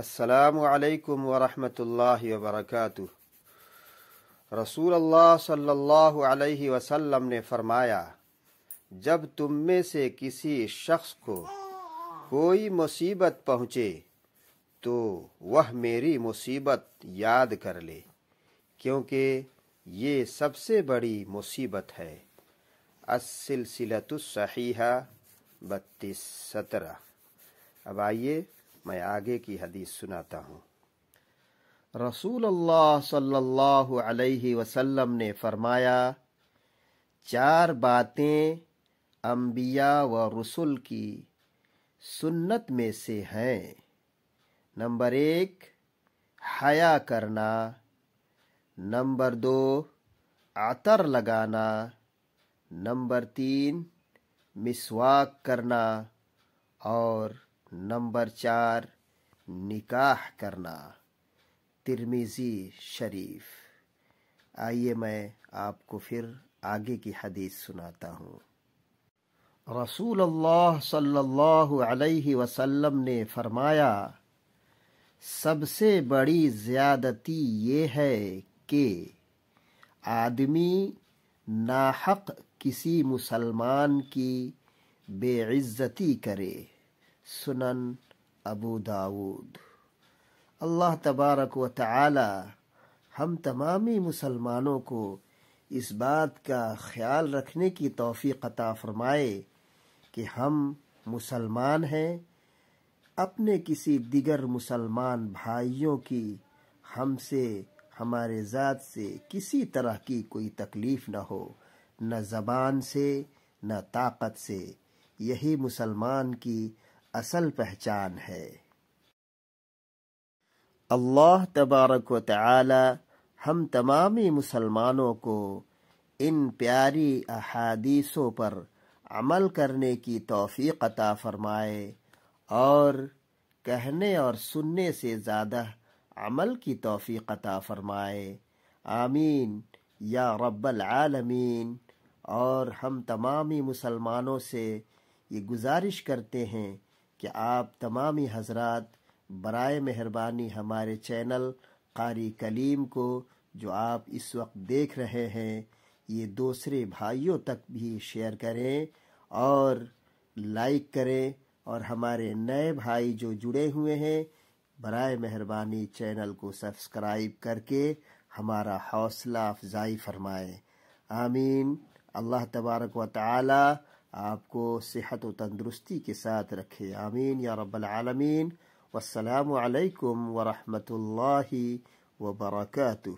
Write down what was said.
السلام علیکم ورحمۃ اللہ وبرکاتہ رسول اللہ صلی اللہ علیہ وسلم نے فرمایا جب تم میں سے کسی شخص کو کوئی مصیبت پہنچے تو وہ میری مصیبت یاد کر لے کیونکہ یہ سب سے بڑی مصیبت ہے اسلسلت الصحیحہ بتیس سترہ اب آئیے میں آگے کی حدیث سناتا ہوں رسول اللہ صلی اللہ علیہ وسلم نے فرمایا چار باتیں انبیاء و رسول کی سنت میں سے ہیں نمبر ایک حیا کرنا نمبر دو عطر لگانا نمبر تین مسواک کرنا اور نمبر چار نکاح کرنا ترمیزی شریف آئیے میں آپ کو پھر آگے کی حدیث سناتا ہوں رسول اللہ صلی اللہ علیہ وسلم نے فرمایا سب سے بڑی زیادتی یہ ہے کہ آدمی ناحق کسی مسلمان کی بے عزتی کرے سنن ابو داود اللہ تبارک و تعالی ہم تمامی مسلمانوں کو اس بات کا خیال رکھنے کی توفیق عطا فرمائے کہ ہم مسلمان ہیں اپنے کسی دیگر مسلمان بھائیوں کی ہم سے ہمارے ذات سے کسی طرح کی کوئی تکلیف نہ ہو نہ زبان سے نہ طاقت سے یہی مسلمان کی اصل پہچان ہے اللہ تبارک و تعالی ہم تمامی مسلمانوں کو ان پیاری احادیثوں پر عمل کرنے کی توفیق عطا فرمائے اور کہنے اور سننے سے زیادہ عمل کی توفیق عطا فرمائے آمین یا رب العالمین اور ہم تمامی مسلمانوں سے یہ گزارش کرتے ہیں کہ آپ تمامی حضرات برائے مہربانی ہمارے چینل قاری کلیم کو جو آپ اس وقت دیکھ رہے ہیں یہ دوسرے بھائیوں تک بھی شیئر کریں اور لائک کریں اور ہمارے نئے بھائی جو جڑے ہوئے ہیں برائے مہربانی چینل کو سبسکرائب کر کے ہمارا حوصلہ افزائی فرمائیں آمین اللہ تبارک و تعالی آپ کو صحت و تندرستی کے ساتھ رکھے آمین یا رب العالمین والسلام علیکم ورحمت اللہ وبرکاتہ